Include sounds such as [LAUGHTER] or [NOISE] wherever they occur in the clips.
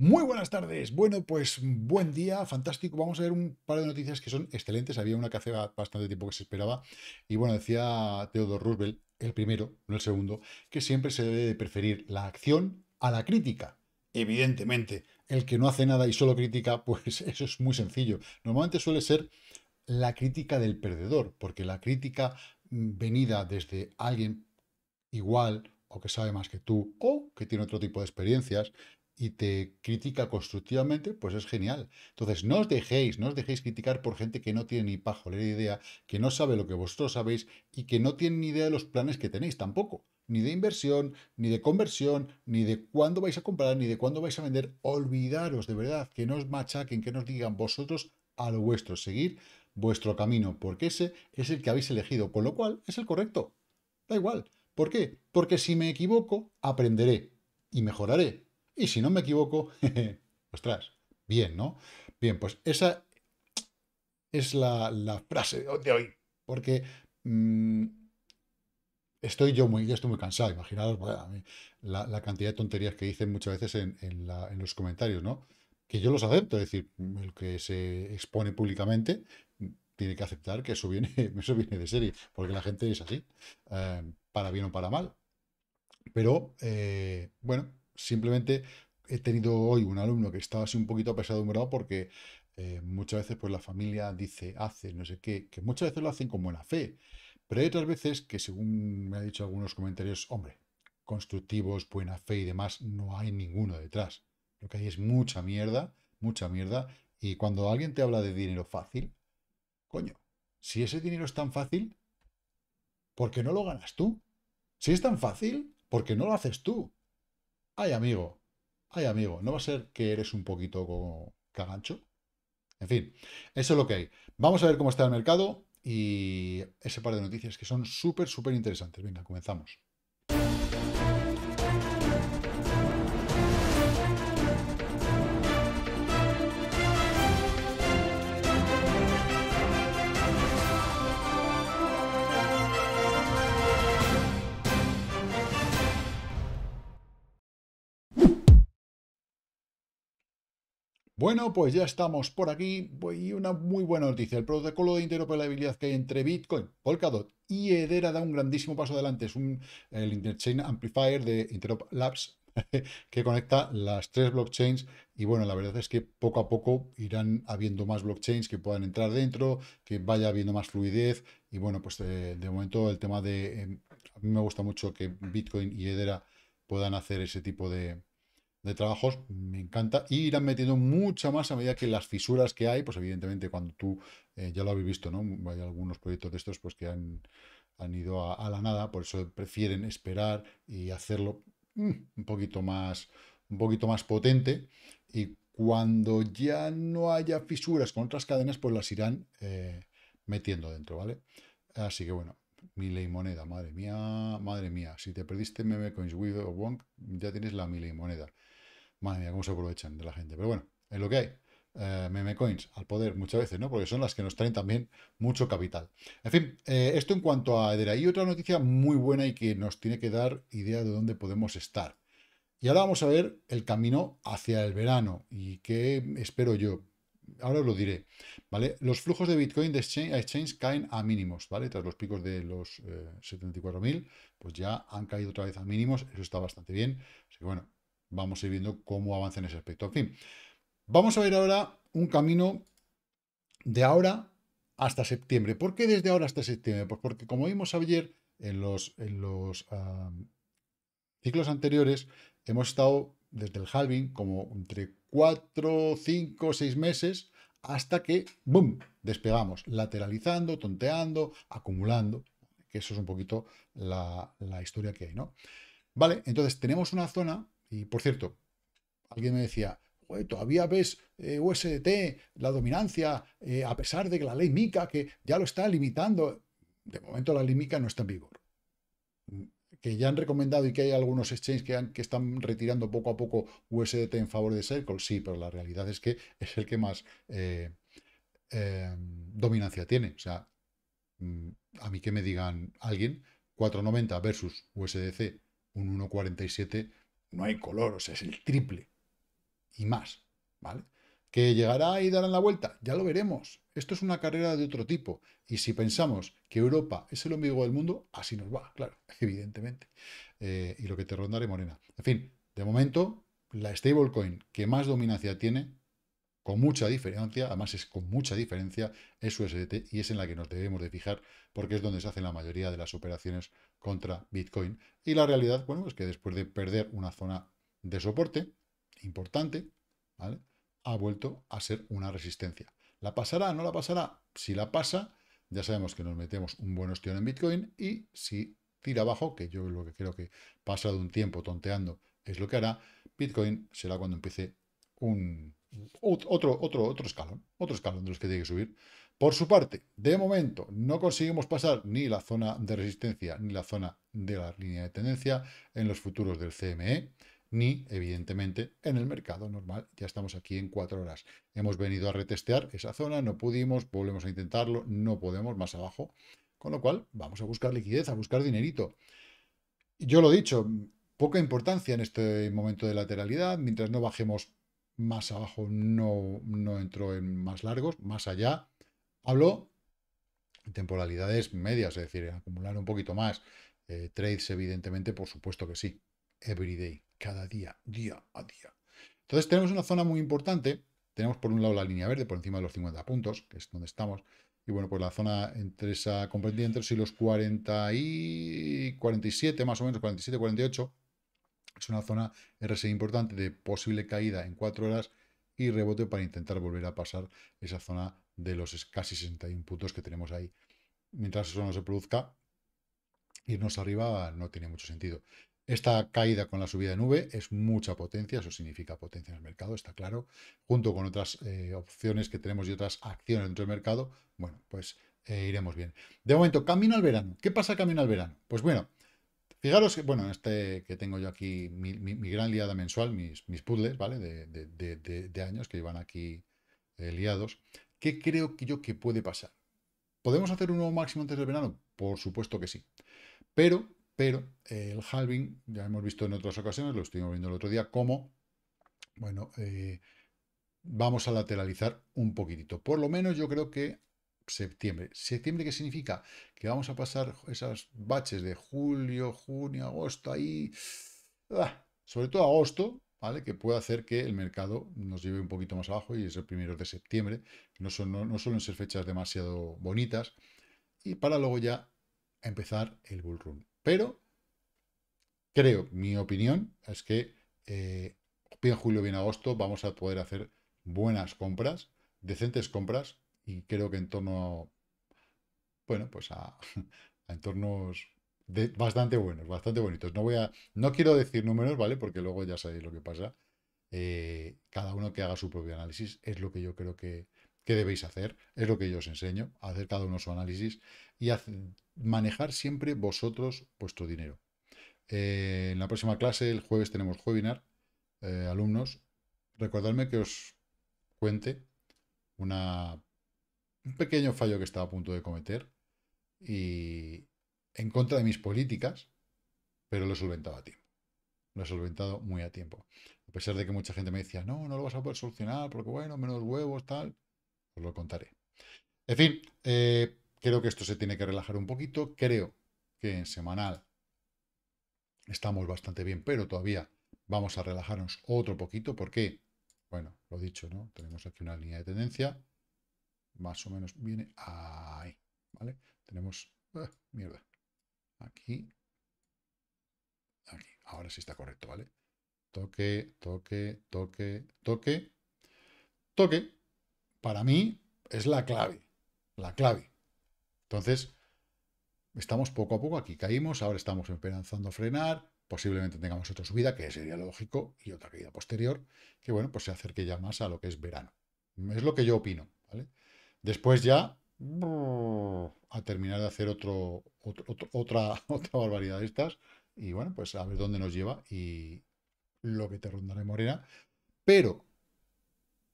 Muy buenas tardes. Bueno, pues buen día, fantástico. Vamos a ver un par de noticias que son excelentes. Había una que hace bastante tiempo que se esperaba. Y bueno, decía Theodore Roosevelt, el primero, no el segundo, que siempre se debe de preferir la acción a la crítica. Evidentemente, el que no hace nada y solo critica, [LAUGHS] pues eso es muy sencillo. Normalmente suele ser la crítica del perdedor, porque la crítica mm, venida desde alguien igual o que sabe más que tú o que tiene otro tipo de experiencias, y te critica constructivamente, pues es genial. Entonces, no os dejéis, no os dejéis criticar por gente que no tiene ni ni idea, que no sabe lo que vosotros sabéis y que no tiene ni idea de los planes que tenéis tampoco. Ni de inversión, ni de conversión, ni de cuándo vais a comprar, ni de cuándo vais a vender. Olvidaros de verdad, que no os machaquen, que nos digan vosotros a lo vuestro, seguir vuestro camino, porque ese es el que habéis elegido, con lo cual es el correcto. Da igual. ¿Por qué? Porque si me equivoco, aprenderé y mejoraré y si no me equivoco, [LAUGHS] ostras, bien, ¿no? Bien, pues esa es la, frase de hoy, porque mm, estoy yo muy, estoy muy cansado, imaginaros la, cantidad de tonterías que dicen muchas veces en, los comentarios, ¿no? Que yo los acepto, es decir, el que se expone públicamente mm, tiene que aceptar que eso viene, [LAUGHS] eso viene de serie, porque la gente es así, eh, para bien o para mal. Pero, eh, bueno, Simplemente he tenido hoy un alumno que estaba así un poquito apesadumbrado porque eh, muchas veces pues la familia dice, hace, no sé qué, que muchas veces lo hacen con buena fe, pero hay otras veces que según me han dicho algunos comentarios, hombre, constructivos, buena fe y demás, no hay ninguno detrás. Lo que hay es mucha mierda, mucha mierda, y cuando alguien te habla de dinero fácil, coño, si ese dinero es tan fácil, ¿por qué no lo ganas tú? Si es tan fácil, ¿por qué no lo haces tú? Ay, amigo, ay, amigo, ¿no va a ser que eres un poquito cagancho? En fin, eso es lo que hay. Vamos a ver cómo está el mercado y ese par de noticias que son súper, súper interesantes. Venga, comenzamos. Bueno, pues ya estamos por aquí y una muy buena noticia. El protocolo de interoperabilidad que hay entre Bitcoin, Polkadot y Hedera da un grandísimo paso adelante. Es un, el Interchain Amplifier de Interop Labs [LAUGHS] que conecta las tres blockchains y bueno, la verdad es que poco a poco irán habiendo más blockchains que puedan entrar dentro, que vaya habiendo más fluidez y bueno, pues eh, de, momento el tema de... Em, a mí me gusta mucho que Bitcoin y Hedera puedan hacer ese tipo de, de trabajos me encanta y irán metiendo mucha más a medida que las fisuras que hay, pues evidentemente cuando tú, eh, ya lo habéis visto, ¿no? Hay algunos proyectos de estos pues que han, han ido a, la nada, por eso prefieren esperar y hacerlo mm, un poquito más un poquito más potente y cuando ya no haya fisuras con otras cadenas, pues las irán eh, metiendo dentro, ¿vale? Así que bueno, Miley moneda, madre mía, madre mía. Si te perdiste meme coins with o ya tienes la y moneda. Madre mía, cómo se aprovechan de la gente. Pero bueno, es lo que hay. Eh, meme coins al poder muchas veces, ¿no? Porque son las que nos traen también mucho capital. En fin, eh, esto en cuanto a Edera. Y otra noticia muy buena y que nos tiene que dar idea de dónde podemos estar. Y ahora vamos a ver el camino hacia el verano y qué espero yo ahora lo diré, ¿vale? Los flujos de Bitcoin de exchange caen a mínimos, ¿vale? Tras los picos de los 74.000, eh, pues ya han caído otra vez a mínimos, eso está bastante bien. Así que bueno, vamos a ir viendo cómo avanza en ese aspecto. En fin, vamos a ver ahora un camino de ahora hasta septiembre. ¿Por qué desde ahora hasta septiembre? Pues porque como vimos ayer en los, en los ah, ciclos anteriores, hemos estado desde el halving, como entre 4, 5, 6 meses, hasta que, ¡boom!, despegamos, lateralizando, tonteando, acumulando, que eso es un poquito la, historia que hay, ¿no? Vale, entonces tenemos una zona, y por cierto, alguien me decía, todavía ves eh, USDT, la dominancia, eh, a pesar de que la ley MICA, que ya lo está limitando, de momento la ley MICA no está en vigor que ya han recomendado y que hay algunos exchanges que, están retirando poco a poco USDT en favor de Circle, sí, pero la realidad es que es el que más eh, em, dominancia tiene. O sea, mm, a mí que me digan alguien, 4.90 versus USDC, un 1.47, no hay color, o sea, es el triple y más, ¿vale? ¿Que llegará y darán la vuelta? Ya lo veremos. Esto es una carrera de otro tipo. Y si pensamos que Europa es el ombligo del mundo, así nos va, claro, [LAUGHS] evidentemente. Eh, y lo que te rondaré, Morena. En fin, de momento, la stablecoin que más dominancia tiene, con mucha diferencia, además es con mucha diferencia, es USDT y es en la que nos debemos de fijar porque es donde se hacen la mayoría de las operaciones contra Bitcoin. Y la realidad, bueno, es que después de perder una zona de soporte importante, ¿vale? ha vuelto a ser una resistencia. ¿La pasará? ¿No la pasará? Si la pasa, ya sabemos que nos metemos un buen ostión en Bitcoin y si tira abajo, que yo lo que creo que de un tiempo tonteando es lo que hará, Bitcoin será cuando empiece un otro, otro, otro escalón, otro escalón de los que tiene que subir. Por su parte, de momento no conseguimos pasar ni la zona de resistencia ni la zona de la línea de tendencia en los futuros del CME ni evidentemente en el mercado normal. Ya estamos aquí en cuatro horas. Hemos venido a retestear esa zona, no pudimos, volvemos a intentarlo, no podemos más abajo. Con lo cual, vamos a buscar liquidez, a buscar dinerito. Yo lo he dicho, poca importancia en este momento de lateralidad. Mientras no bajemos más abajo, no, no entro en más largos, más allá. Hablo temporalidades medias, es decir, acumular un poquito más. Eh, trades, evidentemente, por supuesto que sí. Everyday cada día, día a día. Entonces tenemos una zona muy importante. Tenemos por un lado la línea verde, por encima de los 50 puntos, que es donde estamos. Y bueno, pues la zona entre esa comprendida entre sí los 40 y 47, más o menos, 47, 48. Es una zona RSI importante de posible caída en 4 horas y rebote para intentar volver a pasar esa zona de los casi 61 puntos que tenemos ahí. Mientras eso no se produzca, irnos arriba no tiene mucho sentido. Esta caída con la subida de nube es mucha potencia, eso significa potencia en el mercado, está claro, junto con otras eh, opciones que tenemos y otras acciones dentro del mercado, bueno, pues eh, iremos bien. De momento, camino al verano. ¿Qué pasa camino al verano? Pues bueno, fijaros que, bueno, este que tengo yo aquí, mi, gran liada mensual, mis, mis puzzles, ¿vale? De, años que llevan aquí eh, liados. ¿Qué creo que yo que puede pasar? ¿Podemos hacer un nuevo máximo antes del verano? Por supuesto que sí. Pero pero eh, el halving, ya hemos visto en otras ocasiones, lo estuvimos viendo el otro día, cómo, bueno, eh, vamos a lateralizar un poquitito. Por lo menos yo creo que septiembre. ¿Septiembre qué significa? Que vamos a pasar esas baches de julio, junio, agosto, ahí... Ah, sobre todo agosto, ¿vale? Que puede hacer que el mercado nos lleve un poquito más abajo y es el primero de septiembre, no, son, no, no suelen ser fechas demasiado bonitas, y para luego ya empezar el bull run. Pero creo, mi opinión es que eh, bien julio, bien agosto, vamos a poder hacer buenas compras, decentes compras, y creo que en torno, bueno, pues a, [LAUGHS] entornos bastante buenos, bastante bonitos. No voy a, no quiero decir números, ¿vale? Porque luego ya sabéis lo que pasa. Eh, cada uno que haga su propio análisis es lo que yo creo que, qué debéis hacer, es lo que yo os enseño, hacer cada uno su análisis y manejar siempre vosotros vuestro dinero. Eh, en la próxima clase, el jueves, tenemos webinar, eh, alumnos. Recordadme que os cuente una, un pequeño fallo que estaba a punto de cometer y en contra de mis políticas, pero lo he solventado a tiempo. Lo he solventado muy a tiempo. A pesar de que mucha gente me decía, no, no lo vas a poder solucionar, porque bueno, menos huevos, tal lo contaré. En fin, eh, creo que esto se tiene que relajar un poquito. Creo que en semanal estamos bastante bien, pero todavía vamos a relajarnos otro poquito porque, bueno, lo dicho, ¿no? Tenemos aquí una línea de tendencia. Más o menos viene ahí, ¿vale? Tenemos... ¡ah! mierda. Aquí. Aquí. Ahora sí está correcto, ¿vale? Toque, toque, toque, toque. Toque para mí, es la clave. La clave. Entonces, estamos poco a poco, aquí caímos, ahora estamos empezando a frenar, posiblemente tengamos otra subida, que sería lógico, y otra caída posterior, que bueno, pues se acerque ya más a lo que es verano. Es lo que yo opino, ¿vale? Después ya, a terminar de hacer otro, otra, [LAUGHS] otra barbaridad de estas, y bueno, pues a ver dónde nos lleva y lo que te rondaré Morena. Pero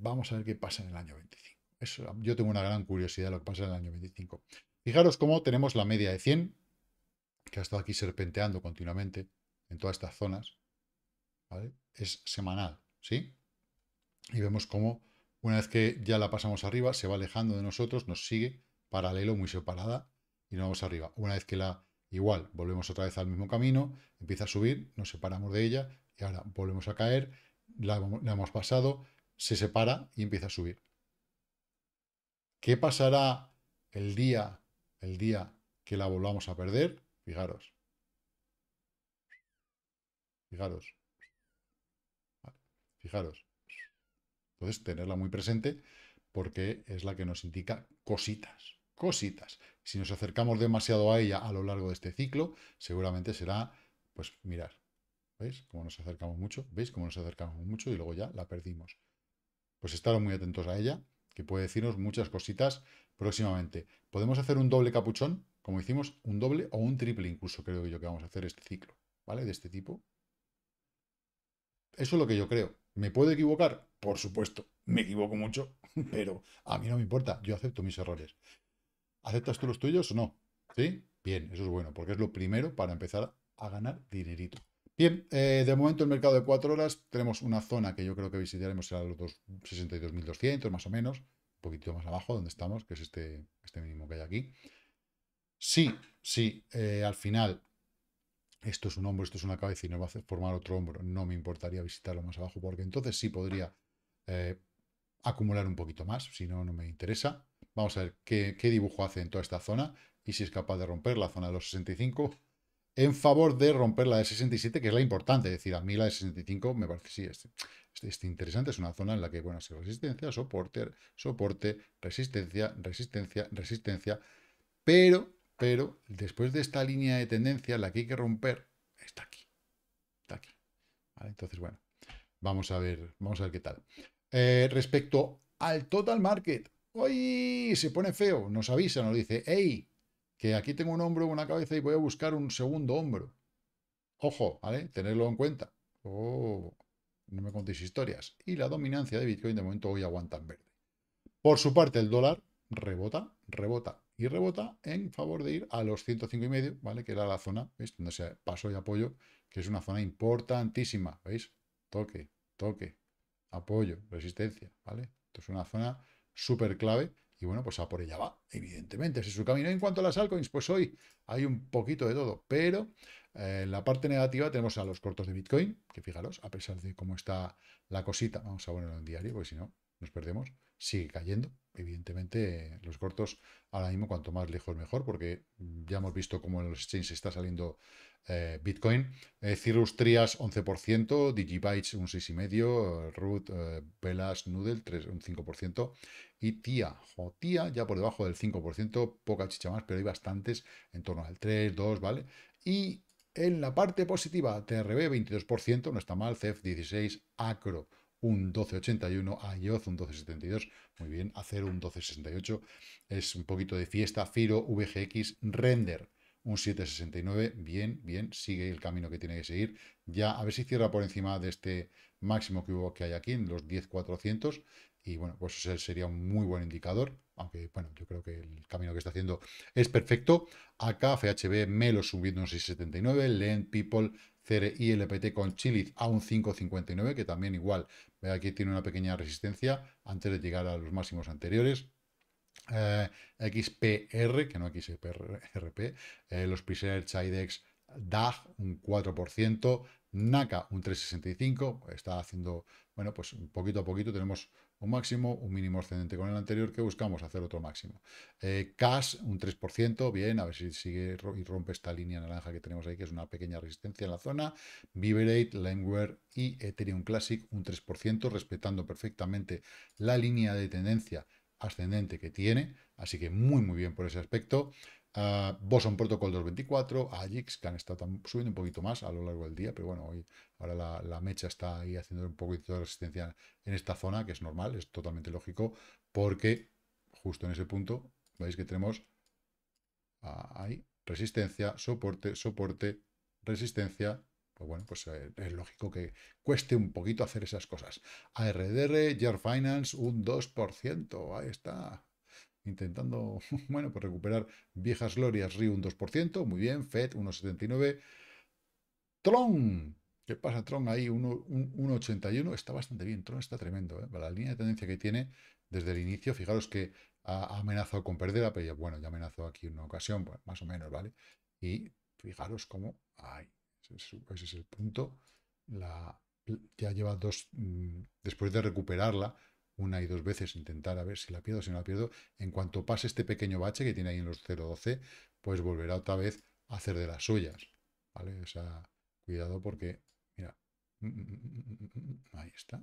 Vamos a ver qué pasa en el año 25. Eso, yo tengo una gran curiosidad de lo que pasa en el año 25. Fijaros cómo tenemos la media de 100, que ha estado aquí serpenteando continuamente en todas estas zonas. Es semanal, ¿sí? Y vemos cómo una vez que ya la pasamos arriba, se va alejando de nosotros, nos sigue paralelo, muy separada, y nos vamos arriba. Una vez que la, igual, volvemos otra vez al mismo camino, empieza a subir, nos separamos de ella, y ahora volvemos a caer, la hemos pasado, se separa y empieza a subir. ¿Qué pasará el día, el día que la volvamos a perder? Fijaros. Fijaros. Fijaros. Entonces, tenerla muy presente porque es la que nos indica cositas, cositas. Si nos acercamos demasiado a ella a lo largo de este ciclo, seguramente será, pues mirar, ¿veis? cómo nos acercamos mucho, ¿veis? cómo nos acercamos mucho y luego ya la perdimos pues estaros muy atentos a ella, que puede decirnos muchas cositas próximamente. Podemos hacer un doble capuchón, como hicimos, un doble o un triple incluso, creo yo que vamos a hacer este ciclo, ¿vale? De este tipo. Eso es lo que yo creo. ¿Me puedo equivocar? Por supuesto, me equivoco mucho, [LAUGHS] pero a mí no me importa, yo acepto mis errores. ¿Aceptas tú los tuyos o no? ¿Sí? Bien, eso es bueno, porque es lo primero para empezar a ganar dinerito. Bien, eh, de momento el mercado de 4 horas, tenemos una zona que yo creo que visitaremos será los 62.200 más o menos, un poquito más abajo donde estamos, que es este, este mínimo que hay aquí. Sí, sí, eh, al final esto es un hombro, esto es una cabeza y nos va a formar otro hombro, no me importaría visitarlo más abajo porque entonces sí podría eh, acumular un poquito más, si no, no me interesa. Vamos a ver qué, qué dibujo hace en toda esta zona y si es capaz de romper la zona de los 65 en favor de romper la de 67, que es la importante. Es decir, a mí la de 65 me parece sí, es, interesante. Es una zona en la que, bueno, si resistencia, soporte, soporte, resistencia, resistencia, resistencia. Pero, pero, después de esta línea de tendencia, la que hay que romper está aquí. Está aquí. Entonces, bueno, vamos a ver, vamos a ver qué tal. Eh, respecto al total market, hoy se pone feo, nos avisa, nos dice, hey, que aquí tengo un hombro, una cabeza y voy a buscar un segundo hombro. Ojo, ¿vale? Tenerlo en cuenta. Oh, no me contéis historias. Y la dominancia de Bitcoin de momento hoy aguanta en verde. Por su parte, el dólar rebota, rebota y rebota en favor de ir a los 105 y medio, ¿vale? Que era la zona, ¿veis? Donde se pasó y apoyo, que es una zona importantísima, ¿veis? Toque, toque, apoyo, resistencia, ¿vale? Esto es una zona súper clave y bueno, pues a por ella va, evidentemente, ese es su camino. En cuanto a las altcoins, pues hoy hay un poquito de todo, pero eh, en la parte negativa tenemos a los cortos de Bitcoin, que fijaros, a pesar de cómo está la cosita, vamos a ponerlo en diario, porque si no, nos perdemos sigue cayendo. Evidentemente, los cortos ahora mismo, cuanto más lejos mejor, porque ya hemos visto cómo en los exchanges está saliendo eh, Bitcoin. Eh, Cirrus Trias 11%, Digibytes un 6,5%, Root, Velas, eh, Noodle 3, un 5%, y TIA, TIA ya por debajo del 5%, poca chicha más, pero hay bastantes, en torno al 3, 2, ¿vale? Y en la parte positiva, TRB 22%, no está mal, CEF 16, Acro un 1281 a iOS un 1272. Muy bien, hacer un 1268 es un poquito de fiesta. Firo, VGX, render un 769, bien, bien, sigue el camino que tiene que seguir. Ya a ver si cierra por encima de este máximo que, hubo, que hay aquí, en los 10400. Y bueno, pues ese sería un muy buen indicador, aunque bueno, yo creo que el camino que está haciendo es perfecto. Acá FHB, Melo subiendo un 679, Lend People y LPT con Chiliz a un 5,59, que también igual, aquí tiene una pequeña resistencia antes de llegar a los máximos anteriores. Eh, XPR, que no XPRP, eh, los Piser Chidex DAG un 4%, NACA un 3,65, pues está haciendo, bueno, pues poquito a poquito tenemos un máximo, un mínimo ascendente con el anterior que buscamos, hacer otro máximo. Eh, cash, un 3%, bien, a ver si sigue y rompe esta línea naranja que tenemos ahí, que es una pequeña resistencia en la zona. Viberate, Limeware y Ethereum Classic, un 3%, respetando perfectamente la línea de tendencia ascendente que tiene, así que muy muy bien por ese aspecto. Boson Protocol 224, a que han estado subiendo un poquito más a lo largo del día, pero bueno, hoy, ahora la, mecha está ahí haciendo un poquito de resistencia en esta zona, que es normal, es totalmente lógico, porque justo en ese punto, veis que tenemos ahí resistencia, soporte, soporte, resistencia, pues bueno, pues eh, es lógico que cueste un poquito hacer esas cosas. ARDR, Gear Finance, un 2%, ahí está, intentando, [LAUGHS] bueno, pues recuperar viejas glorias. río un 2%, muy bien, FED 1,79%. Tron, ¿qué pasa Tron ahí? 1,81%, está bastante bien, Tron está tremendo. ¿eh? La línea de tendencia que tiene desde el inicio, fijaros que ha amenazado con perderla, pero bueno, ya amenazó aquí una ocasión, pues, más o menos, ¿vale? Y fijaros cómo, ay, ese es el punto, la, ya lleva dos, mm, después de recuperarla, una y dos veces, intentar a ver si la pierdo, si no la pierdo. En cuanto pase este pequeño bache que tiene ahí en los 0.12, pues volverá otra vez a hacer de las suyas. ¿Vale? O sea, cuidado porque, mira, mm, mm, mm, ahí está.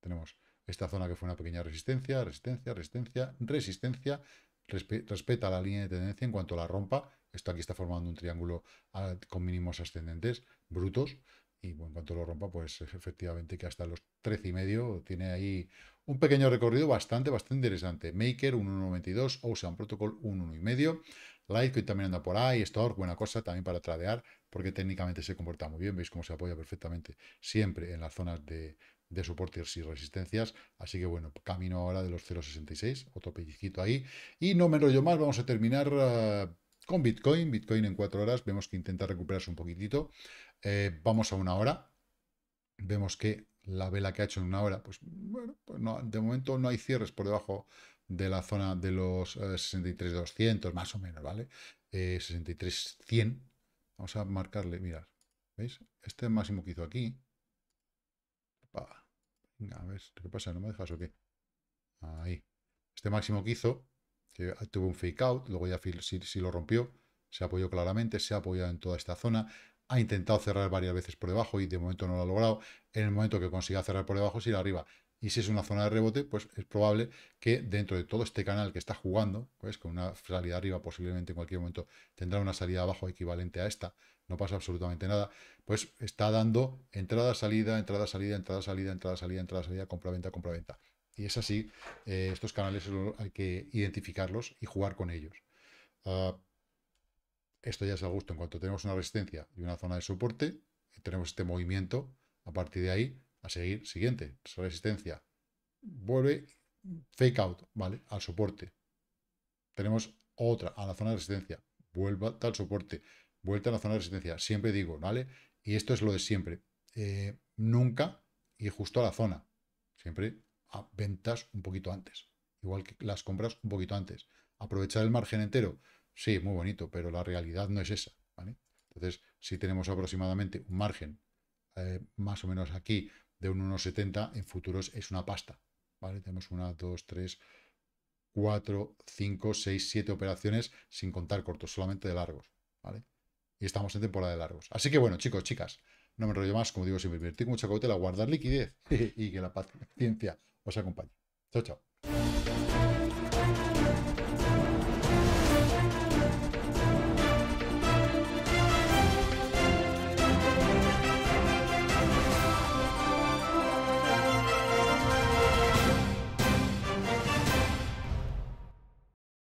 Tenemos esta zona que fue una pequeña resistencia, resistencia, resistencia, resistencia, respeta la línea de tendencia en cuanto la rompa. Esto aquí está formando un triángulo ah, con mínimos ascendentes brutos. Y en cuanto lo rompa, pues efectivamente que hasta los 13 y medio, tiene ahí un pequeño recorrido bastante, bastante interesante. Maker, un 1.92, Ocean Protocol, medio 1.5, Litecoin también anda por ahí, Store, buena cosa también para tradear, porque técnicamente se comporta muy bien, veis cómo se apoya perfectamente siempre en las zonas de, de soportes y resistencias, así que bueno, camino ahora de los 0.66, otro pellizquito ahí, y no me enrollo más, vamos a terminar... Eh, con Bitcoin, Bitcoin en cuatro horas, vemos que intenta recuperarse un poquitito, eh, vamos a una hora, vemos que la vela que ha hecho en una hora, pues bueno, pues no, de momento no hay cierres por debajo de la zona de los 63 eh, 63.200, más o menos, ¿vale? Eh, 63.100. Vamos a marcarle, mirad, ¿veis? Este máximo que hizo aquí. a ver, ¿qué pasa? ¿No me dejas o qué? Ahí. Este máximo que hizo, que tuvo un fake out, luego ya si, si lo rompió, se apoyó claramente, se ha apoyado en toda esta zona ha intentado cerrar varias veces por debajo y de momento no lo ha logrado. En el momento que consiga cerrar por debajo, se irá arriba. Y si es una zona de rebote, pues es probable que dentro de todo este canal que está jugando, pues con una salida arriba, posiblemente en cualquier momento tendrá una salida abajo equivalente a esta, no pasa absolutamente nada, pues está dando entrada, salida, entrada, salida, entrada, salida, entrada, salida, entrada, salida, compra-venta, compra-venta. Y es así, eh, estos canales hay que identificarlos y jugar con ellos. Ah, esto ya es a gusto. En cuanto tenemos una resistencia y una zona de soporte, tenemos este movimiento. A partir de ahí, a seguir, siguiente. Resistencia. Vuelve, fake out, ¿vale? Al soporte. Tenemos otra, a la zona de resistencia. Vuelva al soporte. Vuelta a la zona de resistencia. Siempre digo, ¿vale? Y esto es lo de siempre. Eh, nunca y justo a la zona. Siempre a ventas un poquito antes. Igual que las compras un poquito antes. Aprovechar el margen entero. Sí, muy bonito, pero la realidad no es esa. ¿vale? Entonces, si tenemos aproximadamente un margen eh, más o menos aquí de un 1,70, en futuros es una pasta. ¿vale? Tenemos una, dos, tres, cuatro, cinco, seis, siete operaciones sin contar cortos, solamente de largos. ¿vale? Y estamos en temporada de largos. Así que bueno, chicos, chicas, no me enrollo más. Como digo, siempre invertir con mucha cautela, guardar liquidez [LAUGHS] y que la paciencia os acompañe. Chao, chao.